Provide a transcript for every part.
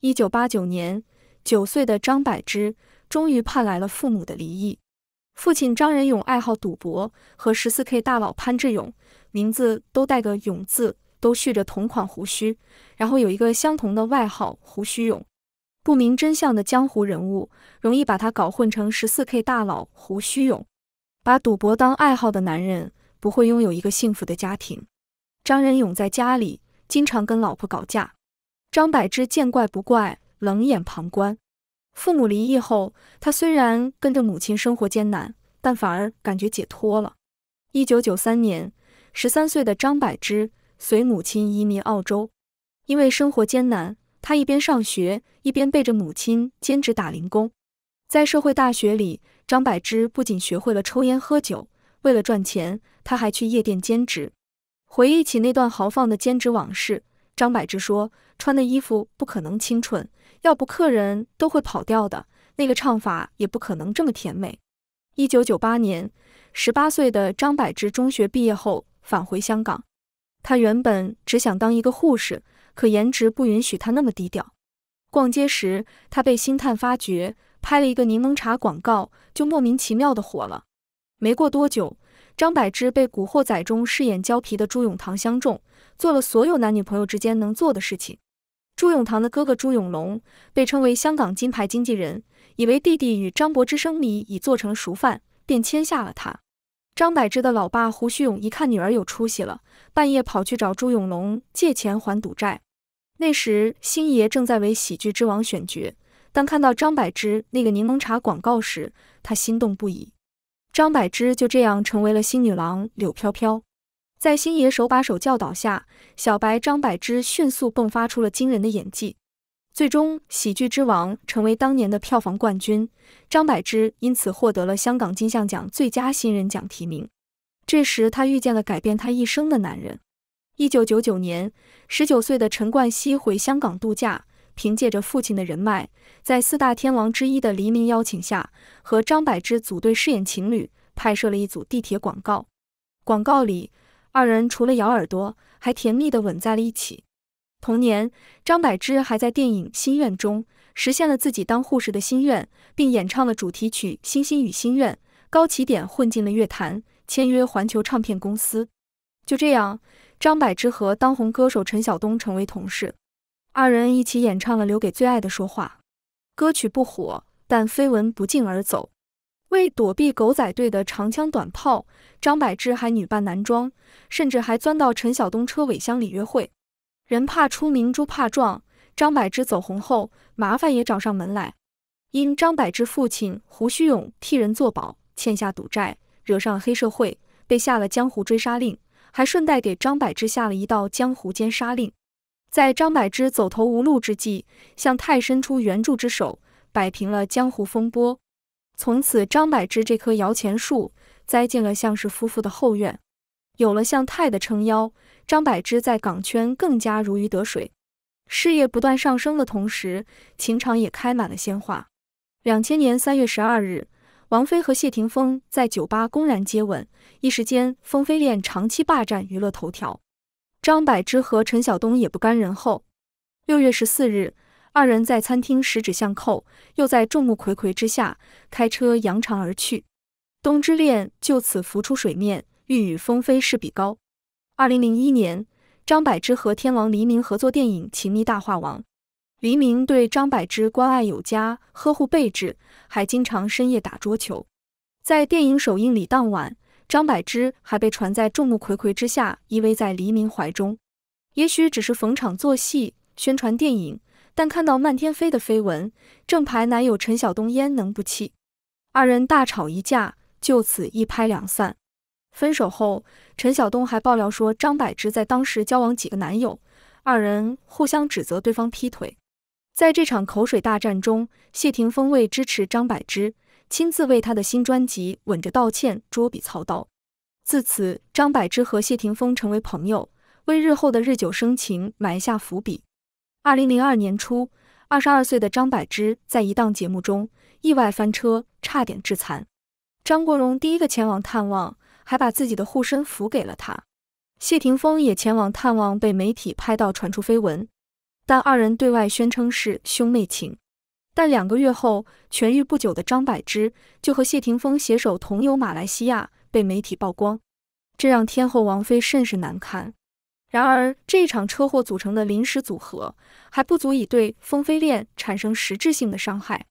一九八九年，九岁的张柏芝终于盼来了父母的离异。父亲张仁勇爱好赌博，和十四 K 大佬潘志勇，名字都带个“勇”字，都蓄着同款胡须，然后有一个相同的外号“胡须勇”。不明真相的江湖人物容易把他搞混成十四 K 大佬“胡须勇”。把赌博当爱好的男人不会拥有一个幸福的家庭。张仁勇在家里经常跟老婆搞架。张柏芝见怪不怪，冷眼旁观。父母离异后，她虽然跟着母亲生活艰难，但反而感觉解脱了。一九九三年，十三岁的张柏芝随母亲移民澳洲。因为生活艰难，她一边上学，一边背着母亲兼职打零工。在社会大学里，张柏芝不仅学会了抽烟喝酒，为了赚钱，她还去夜店兼职。回忆起那段豪放的兼职往事。张柏芝说：“穿的衣服不可能清纯，要不客人都会跑掉的。那个唱法也不可能这么甜美。”一九九八年，十八岁的张柏芝中学毕业后返回香港，她原本只想当一个护士，可颜值不允许她那么低调。逛街时，她被星探发掘，拍了一个柠檬茶广告，就莫名其妙的火了。没过多久，张柏芝被《古惑仔》中饰演胶皮的朱永棠相中，做了所有男女朋友之间能做的事情。朱永棠的哥哥朱永龙被称为香港金牌经纪人，以为弟弟与张柏芝生米已做成熟饭，便签下了他。张柏芝的老爸胡旭勇一看女儿有出息了，半夜跑去找朱永龙借钱还赌债。那时星爷正在为《喜剧之王》选角，当看到张柏芝那个柠檬茶广告时，他心动不已。张柏芝就这样成为了新女郎柳飘飘，在星爷手把手教导下，小白张柏芝迅速迸发出了惊人的演技，最终《喜剧之王》成为当年的票房冠军，张柏芝因此获得了香港金像奖最佳新人奖提名。这时，她遇见了改变她一生的男人。一九九九年，十九岁的陈冠希回香港度假。凭借着父亲的人脉，在四大天王之一的黎明邀请下，和张柏芝组队饰演情侣，拍摄了一组地铁广告。广告里，二人除了咬耳朵，还甜蜜地吻在了一起。同年，张柏芝还在电影《心愿》中实现了自己当护士的心愿，并演唱了主题曲《星星与心愿》。高起点混进了乐坛，签约环球唱片公司。就这样，张柏芝和当红歌手陈晓东成为同事。二人一起演唱了《留给最爱的说话》，歌曲不火，但绯闻不胫而走。为躲避狗仔队的长枪短炮，张柏芝还女扮男装，甚至还钻到陈晓东车尾箱里约会。人怕出名猪怕壮，张柏芝走红后，麻烦也找上门来。因张柏芝父亲胡须勇替人作保，欠下赌债，惹上黑社会，被下了江湖追杀令，还顺带给张柏芝下了一道江湖奸杀令。在张柏芝走投无路之际，向太伸出援助之手，摆平了江湖风波。从此，张柏芝这棵摇钱树栽进了向氏夫妇的后院。有了向太的撑腰，张柏芝在港圈更加如鱼得水，事业不断上升的同时，情场也开满了鲜花。两千年三月十二日，王菲和谢霆锋在酒吧公然接吻，一时间，风飞恋长期霸占娱乐头条。张柏芝和陈晓东也不甘人后。六月十四日，二人在餐厅十指相扣，又在众目睽睽之下开车扬长而去，冬之恋就此浮出水面，欲与风飞势比高。二零零一年，张柏芝和天王黎明合作电影《情迷大话王》，黎明对张柏芝关爱有加，呵护备至，还经常深夜打桌球。在电影首映礼当晚。张柏芝还被传在众目睽睽之下依偎在黎明怀中，也许只是逢场作戏宣传电影，但看到漫天飞的绯闻，正牌男友陈晓东焉能不气？二人大吵一架，就此一拍两散。分手后，陈晓东还爆料说张柏芝在当时交往几个男友，二人互相指责对方劈腿。在这场口水大战中，谢霆锋为支持张柏芝。亲自为他的新专辑《吻着道歉》捉笔操刀，自此张柏芝和谢霆锋成为朋友，为日后的日久生情埋下伏笔。二零零二年初，二十二岁的张柏芝在一档节目中意外翻车，差点致残。张国荣第一个前往探望，还把自己的护身符给了他。谢霆锋也前往探望，被媒体拍到传出绯闻，但二人对外宣称是兄妹情。但两个月后，痊愈不久的张柏芝就和谢霆锋携手同游马来西亚，被媒体曝光，这让天后王菲甚是难堪。然而，这场车祸组成的临时组合还不足以对风飞恋产生实质性的伤害。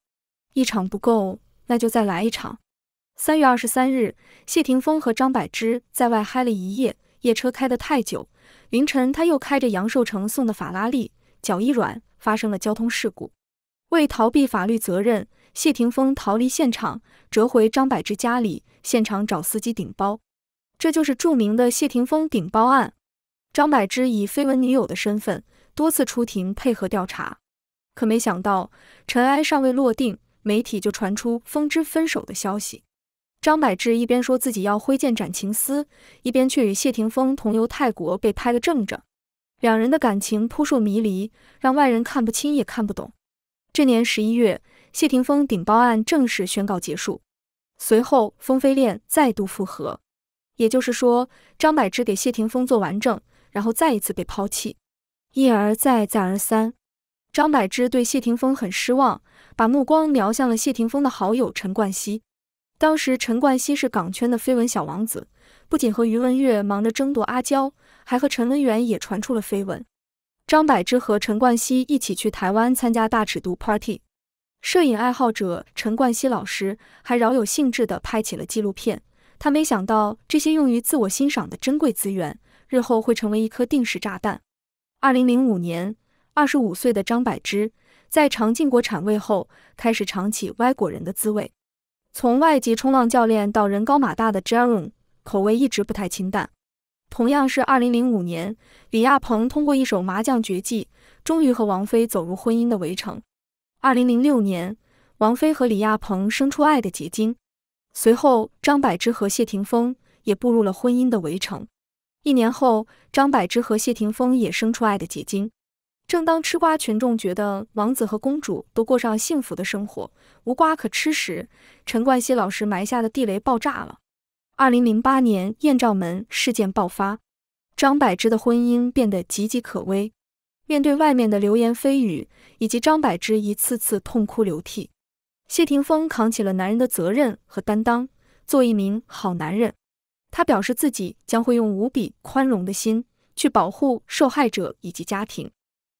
一场不够，那就再来一场。三月二十三日，谢霆锋和张柏芝在外嗨了一夜，夜车开得太久，凌晨他又开着杨受成送的法拉利，脚一软发生了交通事故。为逃避法律责任，谢霆锋逃离现场，折回张柏芝家里，现场找司机顶包。这就是著名的谢霆锋顶包案。张柏芝以绯闻女友的身份多次出庭配合调查，可没想到尘埃尚未落定，媒体就传出风之分手的消息。张柏芝一边说自己要挥剑斩情丝，一边却与谢霆锋同游泰国被拍个正着，两人的感情扑朔迷离，让外人看不清也看不懂。这年十一月，谢霆锋顶包案正式宣告结束。随后，风飞恋再度复合。也就是说，张柏芝给谢霆锋做完证，然后再一次被抛弃，一而再再而三。张柏芝对谢霆锋很失望，把目光瞄向了谢霆锋的好友陈冠希。当时，陈冠希是港圈的绯闻小王子，不仅和余文乐忙着争夺阿娇，还和陈文媛也传出了绯闻。张柏芝和陈冠希一起去台湾参加大尺度 party，摄影爱好者陈冠希老师还饶有兴致地拍起了纪录片。他没想到这些用于自我欣赏的珍贵资源，日后会成为一颗定时炸弹。二零零五年，二十五岁的张柏芝在尝尽国产味后，开始尝起歪果仁的滋味。从外籍冲浪教练到人高马大的 j e r o n 口味一直不太清淡。同样是二零零五年，李亚鹏通过一首麻将绝技，终于和王菲走入婚姻的围城。二零零六年，王菲和李亚鹏生出爱的结晶。随后，张柏芝和谢霆锋也步入了婚姻的围城。一年后，张柏芝和谢霆锋也生出爱的结晶。正当吃瓜群众觉得王子和公主都过上幸福的生活，无瓜可吃时，陈冠希老师埋下的地雷爆炸了。二零零八年，艳照门事件爆发，张柏芝的婚姻变得岌岌可危。面对外面的流言蜚语，以及张柏芝一次次痛哭流涕，谢霆锋扛起了男人的责任和担当，做一名好男人。他表示自己将会用无比宽容的心去保护受害者以及家庭。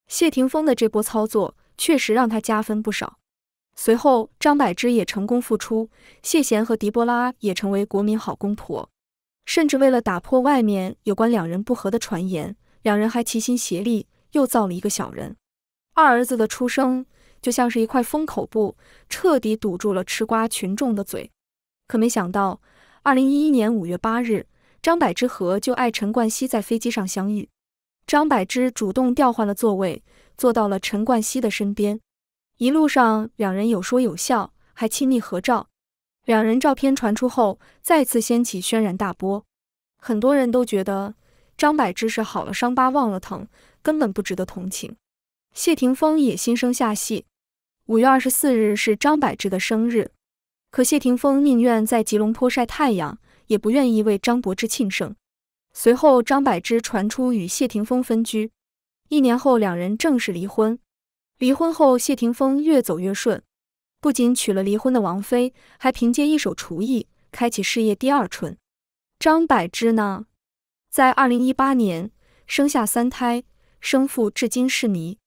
谢霆锋的这波操作确实让他加分不少。随后，张柏芝也成功复出，谢贤和狄波拉也成为国民好公婆。甚至为了打破外面有关两人不和的传言，两人还齐心协力又造了一个小人。二儿子的出生就像是一块封口布，彻底堵住了吃瓜群众的嘴。可没想到，二零一一年五月八日，张柏芝和旧爱陈冠希在飞机上相遇，张柏芝主动调换了座位，坐到了陈冠希的身边。一路上，两人有说有笑，还亲密合照。两人照片传出后，再次掀起轩然大波。很多人都觉得张柏芝是好了伤疤忘了疼，根本不值得同情。谢霆锋也心生下戏。五月二十四日是张柏芝的生日，可谢霆锋宁愿在吉隆坡晒太阳，也不愿意为张柏芝庆生。随后，张柏芝传出与谢霆锋分居，一年后，两人正式离婚。离婚后，谢霆锋越走越顺，不仅娶了离婚的王菲，还凭借一手厨艺开启事业第二春。张柏芝呢，在二零一八年生下三胎，生父至今是谜。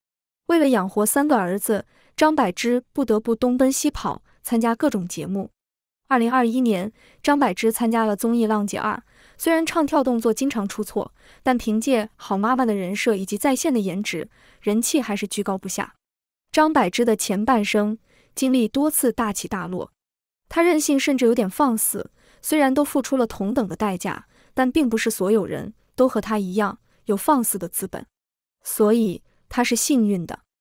为了养活三个儿子，张柏芝不得不东奔西跑，参加各种节目。二零二一年，张柏芝参加了综艺《浪姐二》，虽然唱跳动作经常出错，但凭借好妈妈的人设以及在线的颜值，人气还是居高不下。张柏芝的前半生经历多次大起大落，她任性，甚至有点放肆。虽然都付出了同等的代价，但并不是所有人都和她一样有放肆的资本，所以她是幸运的。